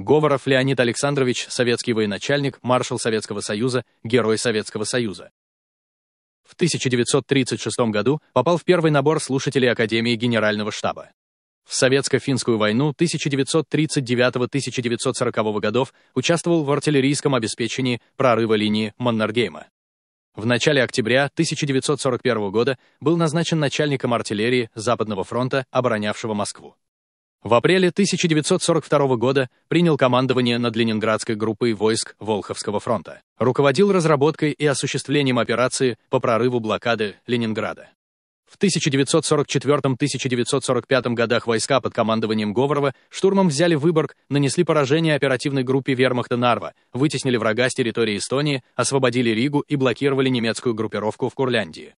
Говоров Леонид Александрович, советский военачальник, маршал Советского Союза, герой Советского Союза. В 1936 году попал в первый набор слушателей Академии Генерального штаба. В Советско-финскую войну 1939-1940 годов участвовал в артиллерийском обеспечении прорыва линии Маннергейма. В начале октября 1941 года был назначен начальником артиллерии Западного фронта, оборонявшего Москву. В апреле 1942 года принял командование над Ленинградской группой войск Волховского фронта. Руководил разработкой и осуществлением операции по прорыву блокады Ленинграда. В 1944-1945 годах войска под командованием Говорова штурмом взяли Выборг, нанесли поражение оперативной группе вермахта Нарва, вытеснили врага с территории Эстонии, освободили Ригу и блокировали немецкую группировку в Курляндии.